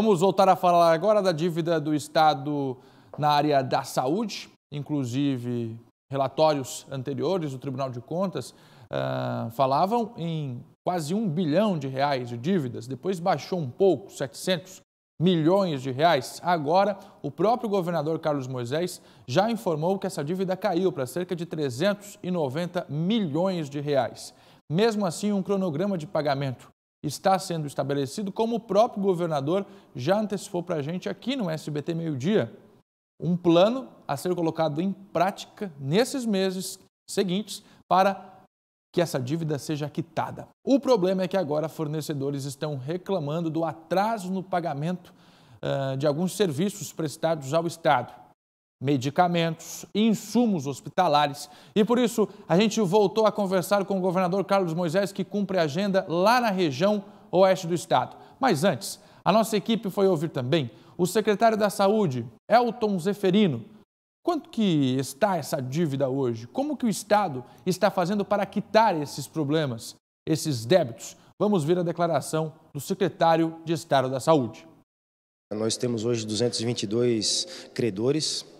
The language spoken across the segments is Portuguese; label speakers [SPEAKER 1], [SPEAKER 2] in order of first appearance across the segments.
[SPEAKER 1] Vamos voltar a falar agora da dívida do Estado na área da saúde, inclusive relatórios anteriores do Tribunal de Contas uh, falavam em quase um bilhão de reais de dívidas, depois baixou um pouco, 700 milhões de reais. Agora, o próprio governador Carlos Moisés já informou que essa dívida caiu para cerca de 390 milhões de reais. Mesmo assim, um cronograma de pagamento está sendo estabelecido, como o próprio governador já antecipou para a gente aqui no SBT Meio Dia, um plano a ser colocado em prática nesses meses seguintes para que essa dívida seja quitada. O problema é que agora fornecedores estão reclamando do atraso no pagamento uh, de alguns serviços prestados ao Estado medicamentos, insumos hospitalares. E por isso a gente voltou a conversar com o governador Carlos Moisés, que cumpre a agenda lá na região oeste do estado. Mas antes, a nossa equipe foi ouvir também o secretário da Saúde, Elton Zeferino. Quanto que está essa dívida hoje? Como que o estado está fazendo para quitar esses problemas, esses débitos? Vamos ver a declaração do secretário de Estado da Saúde.
[SPEAKER 2] Nós temos hoje 222 credores,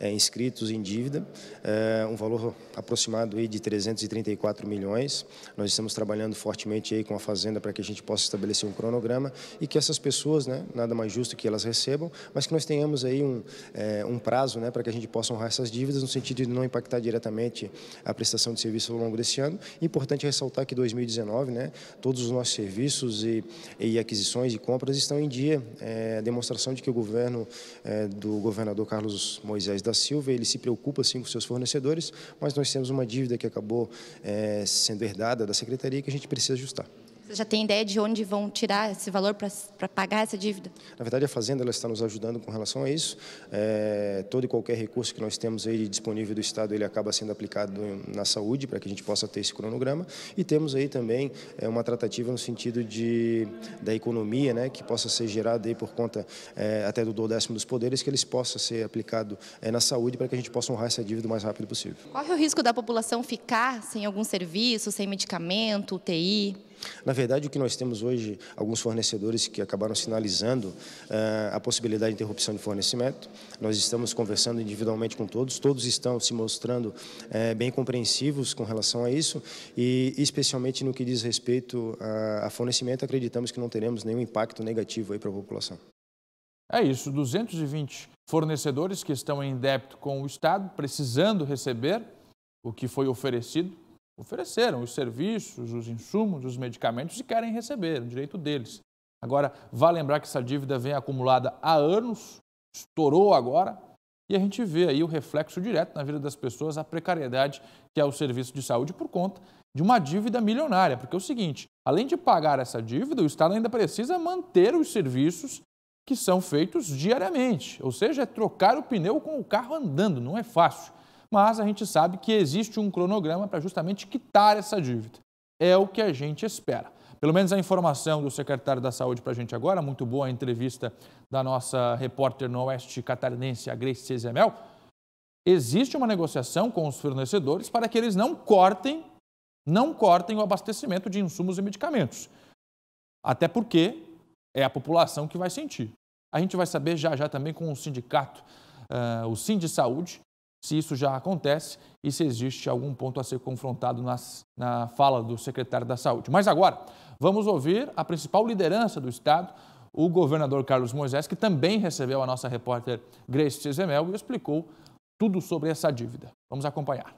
[SPEAKER 2] é, inscritos em dívida, é, um valor aproximado aí de 334 milhões. Nós estamos trabalhando fortemente aí com a Fazenda para que a gente possa estabelecer um cronograma e que essas pessoas, né, nada mais justo que elas recebam, mas que nós tenhamos aí um, é, um prazo né, para que a gente possa honrar essas dívidas no sentido de não impactar diretamente a prestação de serviço ao longo desse ano. Importante ressaltar que 2019, né, todos os nossos serviços e, e aquisições e compras estão em dia. É, demonstração de que o governo é, do governador Carlos Moisés da Silva, ele se preocupa sim com seus fornecedores, mas nós temos uma dívida que acabou é, sendo herdada da secretaria que a gente precisa ajustar.
[SPEAKER 3] Você já tem ideia de onde vão tirar esse valor para pagar essa dívida?
[SPEAKER 2] Na verdade, a Fazenda ela está nos ajudando com relação a isso. É, todo e qualquer recurso que nós temos aí disponível do Estado, ele acaba sendo aplicado na saúde, para que a gente possa ter esse cronograma. E temos aí também é, uma tratativa no sentido de, da economia, né, que possa ser gerada aí por conta é, até do décimo dos poderes, que eles possa ser aplicado é, na saúde, para que a gente possa honrar essa dívida o mais rápido possível.
[SPEAKER 3] Corre é o risco da população ficar sem algum serviço, sem medicamento,
[SPEAKER 2] UTI? Na verdade, o que nós temos hoje, alguns fornecedores que acabaram sinalizando uh, a possibilidade de interrupção de fornecimento. Nós estamos conversando individualmente com todos, todos estão se mostrando uh, bem compreensivos com relação a isso e, especialmente no que diz respeito a, a fornecimento, acreditamos que não teremos nenhum impacto negativo aí para a população.
[SPEAKER 1] É isso, 220 fornecedores que estão em débito com o Estado, precisando receber o que foi oferecido Ofereceram os serviços, os insumos, os medicamentos e querem receber, o direito deles. Agora, vale lembrar que essa dívida vem acumulada há anos, estourou agora, e a gente vê aí o reflexo direto na vida das pessoas, a precariedade que é o serviço de saúde por conta de uma dívida milionária. Porque é o seguinte: além de pagar essa dívida, o Estado ainda precisa manter os serviços que são feitos diariamente. Ou seja, é trocar o pneu com o carro andando, não é fácil mas a gente sabe que existe um cronograma para justamente quitar essa dívida. É o que a gente espera. Pelo menos a informação do secretário da Saúde para a gente agora, muito boa a entrevista da nossa repórter no Oeste Catarinense, a Grace Cezemel. Existe uma negociação com os fornecedores para que eles não cortem, não cortem o abastecimento de insumos e medicamentos. Até porque é a população que vai sentir. A gente vai saber já já também com o sindicato, uh, o Sind Saúde, se isso já acontece e se existe algum ponto a ser confrontado nas, na fala do secretário da Saúde. Mas agora, vamos ouvir a principal liderança do Estado, o governador Carlos Moisés, que também recebeu a nossa repórter Grace Tizemel e explicou tudo sobre essa dívida. Vamos acompanhar.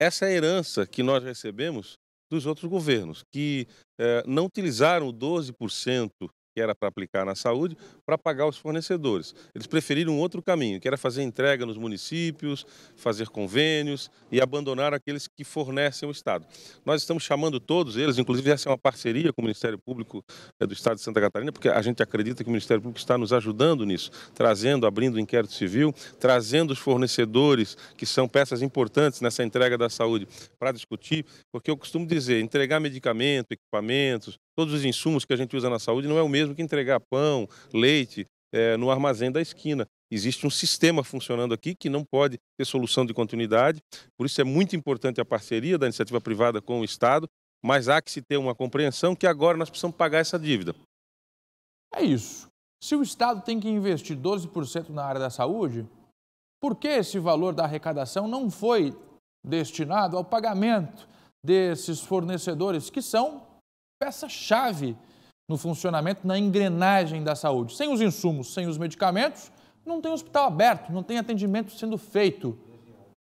[SPEAKER 4] Essa é a herança que nós recebemos dos outros governos, que eh, não utilizaram 12% que era para aplicar na saúde, para pagar os fornecedores. Eles preferiram um outro caminho, que era fazer entrega nos municípios, fazer convênios e abandonar aqueles que fornecem o Estado. Nós estamos chamando todos eles, inclusive essa é uma parceria com o Ministério Público é, do Estado de Santa Catarina, porque a gente acredita que o Ministério Público está nos ajudando nisso, trazendo, abrindo o inquérito civil, trazendo os fornecedores, que são peças importantes nessa entrega da saúde, para discutir, porque eu costumo dizer, entregar medicamento, equipamentos, Todos os insumos que a gente usa na saúde não é o mesmo que entregar pão, leite é, no armazém da esquina. Existe um sistema funcionando aqui que não pode ter solução de continuidade. Por isso é muito importante a parceria da iniciativa privada com o Estado, mas há que se ter uma compreensão que agora nós precisamos pagar essa dívida.
[SPEAKER 1] É isso. Se o Estado tem que investir 12% na área da saúde, por que esse valor da arrecadação não foi destinado ao pagamento desses fornecedores que são peça-chave no funcionamento, na engrenagem da saúde. Sem os insumos, sem os medicamentos, não tem hospital aberto, não tem atendimento sendo feito.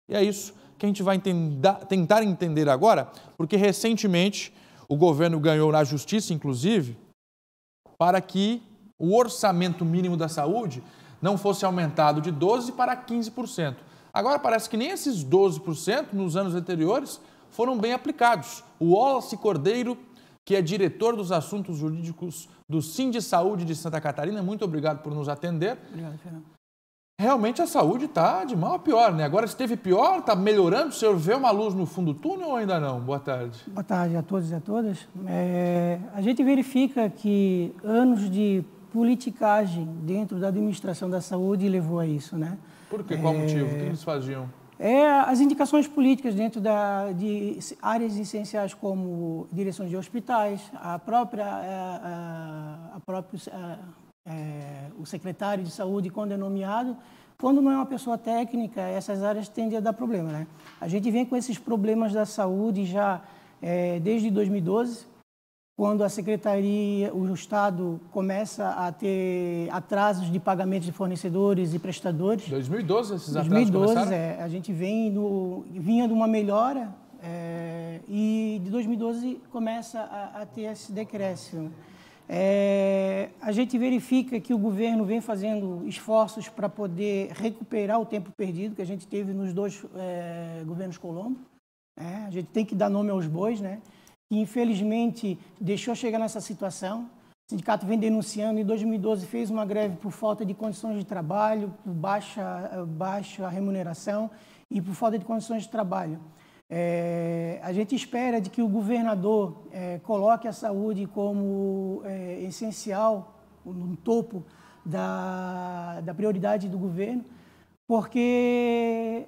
[SPEAKER 1] E é isso que a gente vai entenda, tentar entender agora, porque recentemente o governo ganhou na justiça, inclusive, para que o orçamento mínimo da saúde não fosse aumentado de 12% para 15%. Agora parece que nem esses 12% nos anos anteriores foram bem aplicados. O Wallace Cordeiro que é diretor dos assuntos jurídicos do Sim de Saúde de Santa Catarina. Muito obrigado por nos atender. Obrigado, Fernando. Realmente a saúde está de mal a pior, né? Agora esteve pior, está melhorando. O senhor vê uma luz no fundo do túnel ou ainda não? Boa tarde.
[SPEAKER 3] Boa tarde a todos e a todas. É, a gente verifica que anos de politicagem dentro da administração da saúde levou a isso, né? Por quê? Qual é... motivo? O que eles faziam? é as indicações políticas dentro da, de áreas essenciais como direção de hospitais, a própria, é, a, a a, é, o secretário de saúde quando é nomeado, quando não é uma pessoa técnica, essas áreas tendem a dar problema. Né? A gente vem com esses problemas da saúde já é, desde 2012, quando a secretaria, o Estado começa a ter atrasos de pagamentos de fornecedores e prestadores.
[SPEAKER 1] 2012 esses atrasos 2012, começaram? é.
[SPEAKER 3] A gente vem do, vinha de uma melhora é, e de 2012 começa a, a ter esse decréscimo. É, a gente verifica que o governo vem fazendo esforços para poder recuperar o tempo perdido que a gente teve nos dois é, governos Colombo. Né? a gente tem que dar nome aos bois, né? que infelizmente deixou chegar nessa situação. O sindicato vem denunciando, em 2012 fez uma greve por falta de condições de trabalho, por baixa, baixa remuneração e por falta de condições de trabalho. É, a gente espera de que o governador é, coloque a saúde como é, essencial, no topo da, da prioridade do governo, porque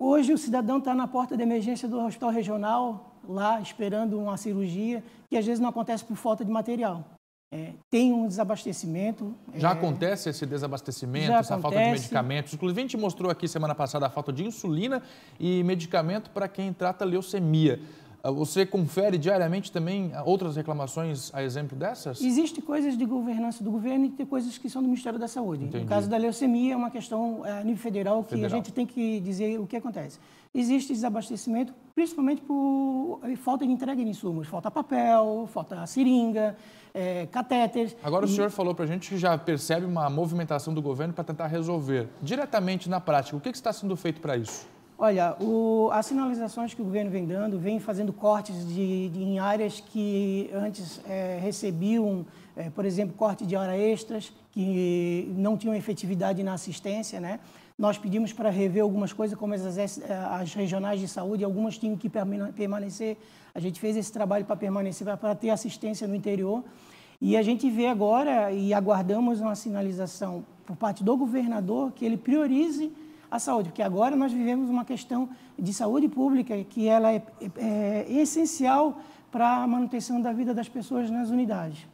[SPEAKER 3] hoje o cidadão está na porta de emergência do hospital regional, lá esperando uma cirurgia, que às vezes não acontece por falta de material. É, tem um desabastecimento. É, Já é... acontece
[SPEAKER 1] esse desabastecimento, Já essa acontece. falta de medicamentos? Inclusive, a gente mostrou aqui semana passada a falta de insulina e medicamento para quem trata leucemia. Ah, você confere diariamente também ah, outras reclamações a exemplo dessas? Existem
[SPEAKER 3] coisas de governança do governo e tem coisas que são do Ministério da Saúde. Entendi. No caso da leucemia, é uma questão eh, a nível federal que federal. a gente tem que dizer o que acontece. Existe desabastecimento, principalmente por eh, falta de entrega de insumos. Falta papel, falta seringa, é, eh, catéteres. Agora e... o senhor falou para
[SPEAKER 1] a gente que já percebe uma movimentação do governo para tentar resolver. Diretamente na prática, o que, que está sendo feito para isso?
[SPEAKER 3] Olha, o, as sinalizações que o governo vem dando, vem fazendo cortes de, de em áreas que antes é, recebiam, é, por exemplo, corte de hora extras, que não tinham efetividade na assistência, né? Nós pedimos para rever algumas coisas, como as, as regionais de saúde, algumas tinham que permanecer. A gente fez esse trabalho para permanecer, para ter assistência no interior. E a gente vê agora e aguardamos uma sinalização por parte do governador que ele priorize a saúde, porque agora nós vivemos uma questão de saúde pública que ela é, é, é essencial para a manutenção da vida das pessoas nas unidades.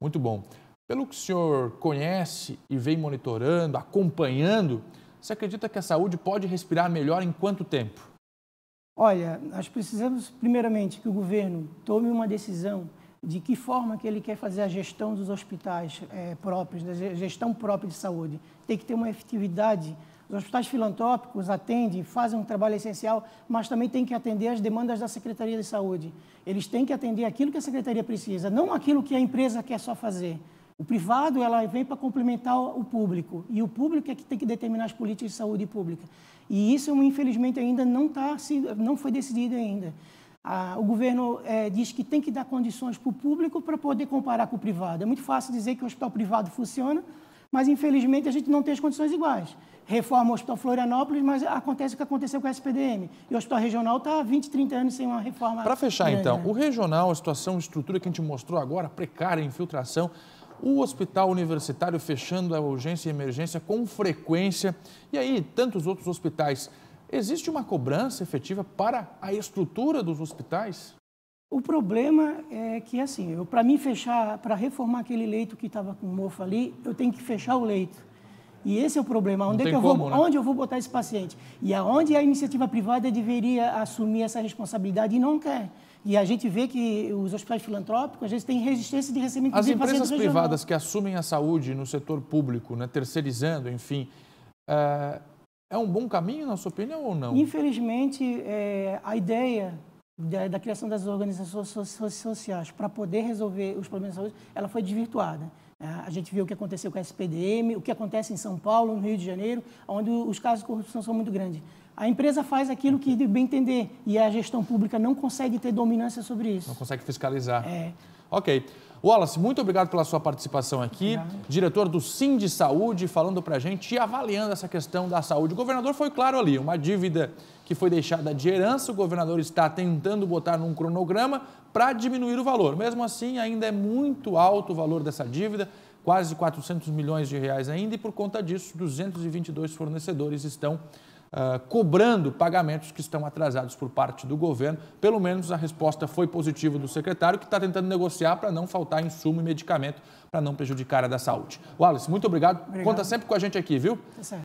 [SPEAKER 1] Muito bom. Pelo que o senhor conhece e vem monitorando, acompanhando, você acredita que a saúde pode respirar melhor em quanto tempo?
[SPEAKER 3] Olha, nós precisamos primeiramente que o governo tome uma decisão de que forma que ele quer fazer a gestão dos hospitais é, próprios, da gestão própria de saúde. Tem que ter uma efetividade os hospitais filantrópicos atendem, fazem um trabalho essencial, mas também têm que atender às demandas da Secretaria de Saúde. Eles têm que atender aquilo que a Secretaria precisa, não aquilo que a empresa quer só fazer. O privado ela vem para complementar o público e o público é que tem que determinar as políticas de saúde pública. E isso, infelizmente, ainda não, tá, não foi decidido ainda. Ah, o governo é, diz que tem que dar condições para o público para poder comparar com o privado. É muito fácil dizer que o hospital privado funciona, mas infelizmente a gente não tem as condições iguais. Reforma o Hospital Florianópolis, mas acontece o que aconteceu com o SPDM. E o Hospital Regional está há 20, 30 anos sem uma reforma. Para fechar, grande, então, né?
[SPEAKER 1] o Regional, a situação, a estrutura que a gente mostrou agora, precária, infiltração, o hospital universitário fechando a urgência e emergência com frequência, e aí tantos outros
[SPEAKER 3] hospitais. Existe uma cobrança efetiva para a estrutura dos hospitais? O problema é que, assim, para mim fechar, para reformar aquele leito que estava com mofo ali, eu tenho que fechar o leito. E esse é o problema. Onde, é que eu, como, vou, né? onde eu vou botar esse paciente? E aonde a iniciativa privada deveria assumir essa responsabilidade e não quer. E a gente vê que os hospitais filantrópicos, às vezes, têm resistência de recebimento As de empresas privadas
[SPEAKER 1] regional. que assumem a saúde no setor público, né, terceirizando, enfim, é, é um bom caminho, na sua opinião, ou não?
[SPEAKER 3] Infelizmente, é, a ideia da, da criação das organizações sociais para poder resolver os problemas de saúde, ela foi desvirtuada. Né? A gente viu o que aconteceu com a SPDM, o que acontece em São Paulo, no Rio de Janeiro, onde os casos de corrupção são muito grandes. A empresa faz aquilo que uhum. bem entender e a gestão pública não consegue ter dominância sobre isso. Não
[SPEAKER 1] consegue fiscalizar. É. Ok. Wallace, muito obrigado pela sua participação aqui. Obrigado. Diretor do Sim de Saúde, falando para a gente e avaliando essa questão da saúde. O governador foi claro ali, uma dívida que foi deixada de herança, o governador está tentando botar num cronograma para diminuir o valor. Mesmo assim, ainda é muito alto o valor dessa dívida, quase 400 milhões de reais ainda, e por conta disso, 222 fornecedores estão uh, cobrando pagamentos que estão atrasados por parte do governo. Pelo menos a resposta foi positiva do secretário, que está tentando negociar para não faltar insumo e medicamento para não prejudicar a da saúde. Wallace, muito obrigado. obrigado. Conta sempre com a gente aqui, viu? Tá certo.